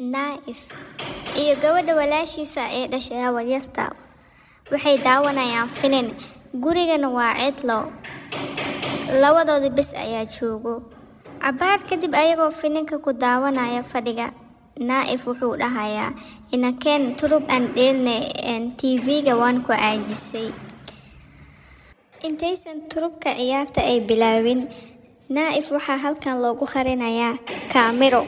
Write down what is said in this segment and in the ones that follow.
naa'if iyo gabadha walaashiisa ee dhashay habaryarta waxay daawanayaan filin gurigana waa cidlo labadooda bes ayaa joogo cabaar kadib ayagoo filinka ku daawanaya fadhiga naa'if wuxuu dhahayaa inakeen turub aan dheelne tv-ga waan ku caajisay intaysan turubka ciyaarta ay bilaabin naa'if waxaa halkan loogu qarinayaa kaamiro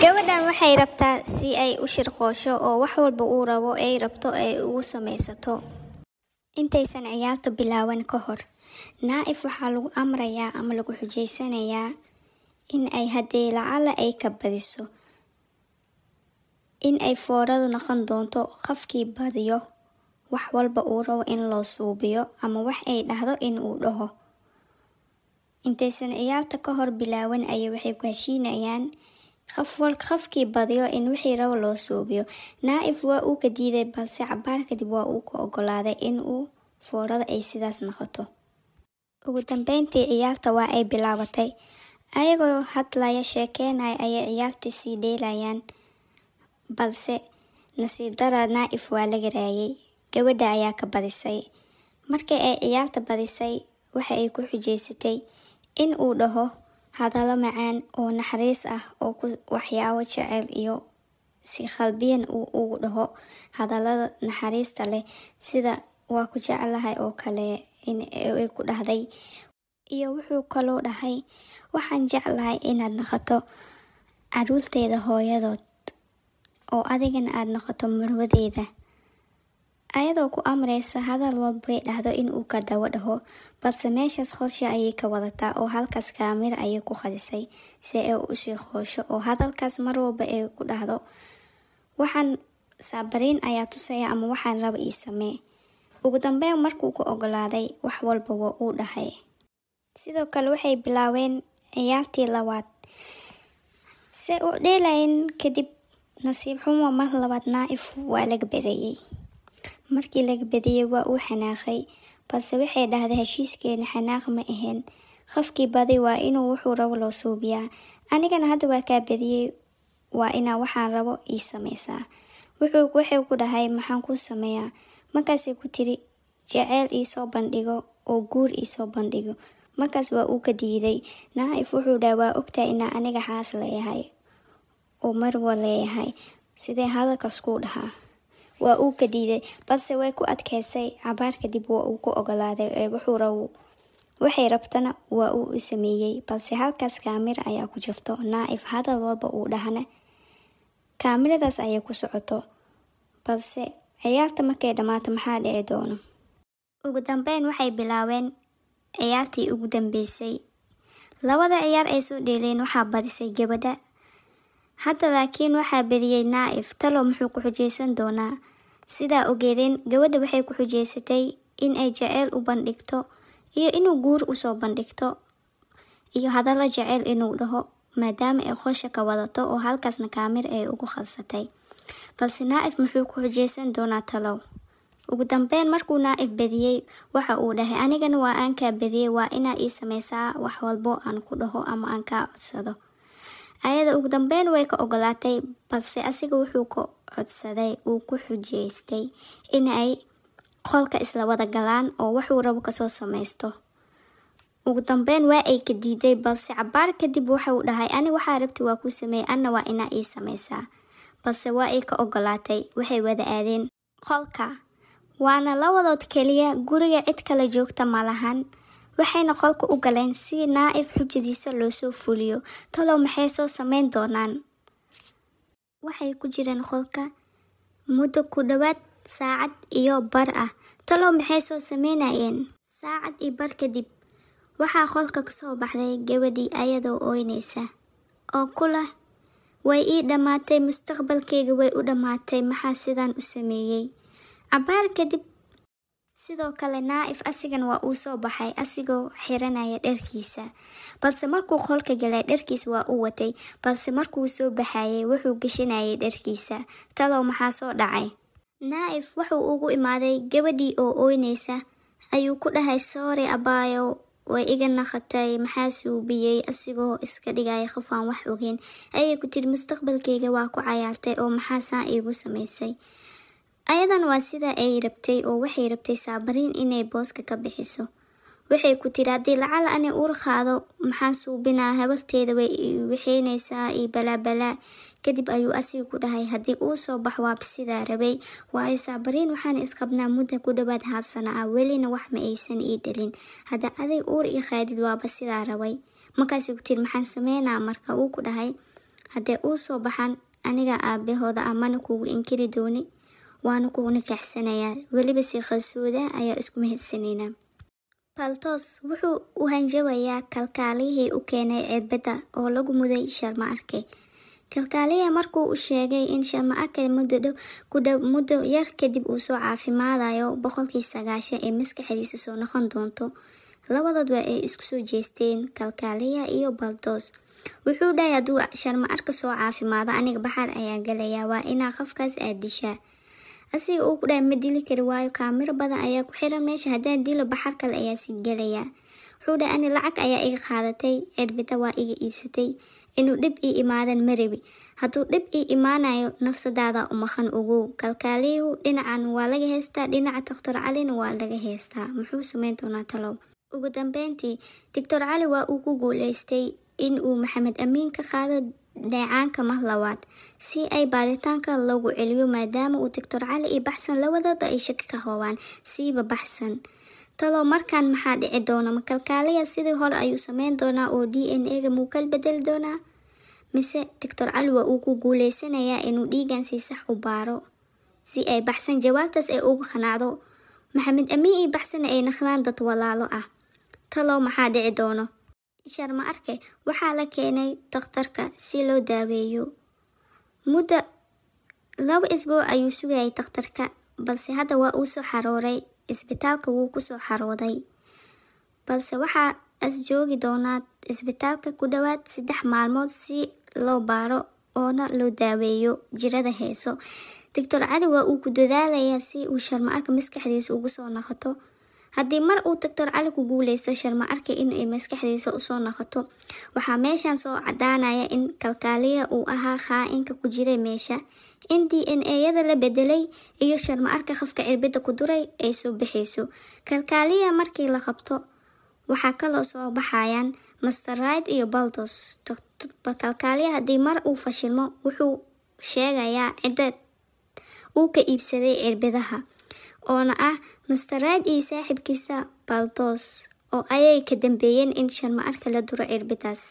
gabadhan waxay rabtaa si ay u shirqoosho oo wax walba uu rabo ay rabto ay ugu samaysato intaysan ciyaartu bilaaban ka hor naaif waxaa lagu amrayaa ama lagu xujaysanayaa in ay haddii lacala ay ka badiso in ay fooradu noqon doonto qofkii badiyo wax walba uu rabo in loo suubiyo ama wax ay dhahdo in uu dhaho intaysan ciyaarta ka hor bilaaban ayay waxay ku qof walqofkii badiyo in wixii rabo loo suubiyo naaif waa uu ka diiday balse cabaar kadib waa uu ka ogolaaday in uu foorada ay sidaas noqoto ugu dambeyntii ciyaarta waa ay bilaabatay ayagoo hadlaya sheekeynaya ayay ciyaartii sii dheelayaan balse nasiib dara naaif waa la garaayay gabadha ayaa ka badisay markii ay ciyaarta badisay waxa ay ku xujeysatay in uu dhaho hadallo macaan oo naxariis ah oo ku waxyaabo jecel iyo si khalbiyan uu ugu dhaho hadallada naxariista leh sida waa ku jeclahay oo kale ay ku dhahday iyo wuxuu kaloo dhahay waxaan jeclahay inaad noqoto caruurteyda hooyadood oo adigana aad noqoto marwadeeda ayadoo ku amraysa hadal walba ay dhahdo inuu ka dawo dhaho balse meeshaas qoosha ayay ka wadataa oo halkaas kaamira ayay ku khadisay si ay usii qoosho oo hadalkaas mar walba ay ku dhahdo waxaan saabariin ayaa tusaya ama waxaan raba ii samee ugu dambeyn markuu ku ogolaaday wax walba waa uu dhahay sidoo kale waxay bilaabeen ciyaartii labaad se u dheelayn kadib nasiib xumo mar labaadna if waa laga badeeyay markii laga badiyey waa uu xanaaqay balse waxay dhahda heshiiskeena xanaaq ma ahayn qofkii badi waa inuu wuxuu rabo loo suubiyaa anigana hadda waa kaa badiyey waa inaa waxaan rabo ii samaysaa wuxuu ku dhahay maxaan kuu sameeyaa markaasay ku tiri jaceyl iisoo bandhigo oo guur iisoo bandhigo markaas waa uu ka diiday naacif wuxuu dhaha waa ogtaa inaa aniga xaas leeyahay oo marwa leeyahay sidee hadalkaas kuu dhahaa waa uu ka diiday balse way ku adkaysay cabaar kadib waa uu ku ogolaaday ee wuxuu waxay rabtana waa uu u sameeyey balse halkaas kaamira ayaa ku jirto naaif hadal walba uu dhahna kaamiradaas ayay ku socoto balse ciyaarta markay dhammaato maxaa dhici doono ugu dambeyn waxay bilaabeen ciyaartii ugu dambeysay labada ciyaar ay soo dheeleen waxaa badisay gabadha hadda laakiin waxaa beriyey naa'if talo muxuu ku xujeysan doonaa sidaa ogeedeen gabadha waxay ku xujeysatay in ay jaceyl u bandhigto iyo inuu guur usoo bandhigto iyo hadala jaceyl inuu dhaho maadaama ay qoosha ka wadato oo halkaasna kaamir ay ugu khalsatay balse naa muxuu ku xujeysan doonaa talow ugu dambeyn markuu naaif if badiyey waxa uu dhahay anigana waa aan kaa badiyey waa inaad ii sameysaa wax walbo aan ku dhaho ama aan kaa codsado ayada ugu dambeyn way ka ogolaatay balse asiga wuxuu codsaday uu ku xujiyeystay inay qolka isla wada galaan oo waxuu rabo kasoo samaysto ugu dambeyn waa ay ka diiday balse cabaar kadib waxauu dhahay ani waxaa rabti waa ku sameeyey anna waa inaa ii samaysaa balse waa ay ka ogolaatay waxay wada aadeen qolka waana labadood keliya guriga cid kale joogta malahan waxayna qolka u galeen si naaif xujadiisa loosoo fuliyo talow maxay soo samayn doonaan waxay ku jireen qolka muddo ku dhowaad saacad iyo bar ah talow maxay soo sameynayeen saacad iyo bar kadib waxaa qolka kasoo baxday gabadhii ayadoo ooynaysa oo ku leh way ii dhammaatay mustaqbalkayga way u dhammaatay maxaa sidaan u sameeyey cabaar kadib sidoo kale naa'if asigan waa uu soo baxay asigoo xiranaya dharkiisa balse markuu qolka galay dharkiis waa u watay balse markuu soo baxayay wuxuu gashanayay dharkiisa talow maxaa soo dhacay naa'if wuxuu ugu imaaday gabadhii oo ooynaysa ayuu ku dhahay soore abaayow way iga naqatay maxaa suubiyey asigoo iska dhigaya qof aan wax ogeyn ayay ku tiri mustaqbalkayga waa ku cayaartay oo maxaasaa iigu samaysay ayadan waa sida ay rabtay oo waxay rabtay saabariin inay booska ka bixiso waxay ku tiri haddii lacal ani uur qaado maxaan suubinaa habarteeda way iwixeynaysaa iyo balaabalaa kadib ayuu asiga ku dhahay haddii uu soo bax waab sidaa rabay waayo saabariin waxaan isqabnaa mudda ku dhawaad hal sana ah welina wax ma aysan ii dhalin hadda aday uur io qaadid waaba sidaa rabay markaasay ku tiri maxaan sameynaa marka uu ku dhahay haddee uu soo baxan aniga aabahooda amana kugu inkiri dooni waana kugu nikaxsanayaa weliba siiqasooda ayaa isku mahadsanayna baltos wuxuu u hanjabayaa kalkaalihii u keenay ceedbadda oo lagu muday sharma arke kalkaaliya markuu u sheegay in sharma arke muddo yar kadib uu soo caafimaadayo boqolkii sagaashan ee maskaxdiisa soo noqon doonto labadoodba ay isku soo jeesteen kalkaaliya iyo baltos wuxuu dhahay hadduu sharma arka soo caafimaado aniga baxaar ayaa galayaa waa inaa qofkaas aad dishaa asiga uu ku dhahay ma dili kari waayo kaamiro badan ayaa ku xiran meesha haddaan dilo baxar kale ayaa si gelayaa wuxuu dhahay ani lacag ayaa iga qaadatay cerbita waa iga iibsatay inuu dhib ii imaadan ma rabi hadduu dhib ii imaanayo nafsadaada umaqan ogow kalkaaliyuhu dhinacan waa laga heystaa dhinaca doktor calina waa laga heystaa muxuu sameyn doonaa talow ugu dambeyntii doctor cali waa uu ku guuleystay in uu maxamed amiin ka qaado dheecaanka mar labaad si ay baaritaanka lagu celiyo maadaama uu doctor cali iyo baxsan lawadaba ay shaki ka hoobaan siiba baxsan talo markaan maxaa dhici doona makalkaalaya sidii hore ayuu sameyn doonaa oo d n a ga muu bedeli doonaa mise doctor cali waa uu ku guuleysanayaa inuu dhiigan si sax u baaro si ay baxsan jawaabtaas ay uga qanaacdo maxamed amiin iyo baxsanna ay naqdaan dad walaalo ah talo maxaa dhici doono sharma arke waxaa la keenay dakhtarka si loo daaweeyo muddo laba isbuuc ayuu sugayay dakhtarka balse hadda waa uu soo xarooray isbitaalka wuu kusoo xarooday balse waxaa as joogi doonaa isbitaalka ku dhowaad saddex maalmood si loo baaro oona loo daaweeyo jirada heeso doctor cali waa uu ku dadaalayaa si uu sharmo arka maskaxdiisa ugu soo noqoto haddii mar uu doctor cali ku guuleysto sharma ma arkay in maskaxdiisa usoo noqoto waxaa meeshan soo cadaanaya in kalkaaliya uu ahaa khaa-inka ku jiray meesha in d n a-yada la bedelay iyo sharma arka qofka cirbidda ku duray ay soo baxayso kalkaaliya markii la qabto waxaa kaloo soo baxayaan masterride iyo baldos kalkaaliya haddii mar uu fashilmo wuxuu sheegayaa cidda uu ka iibsaday cirbidaha oona ah mastaraad iyo saaxiibkiisa baaldoos oo ayay ka dambeeyeen in sharma-arka la duro cirbitaas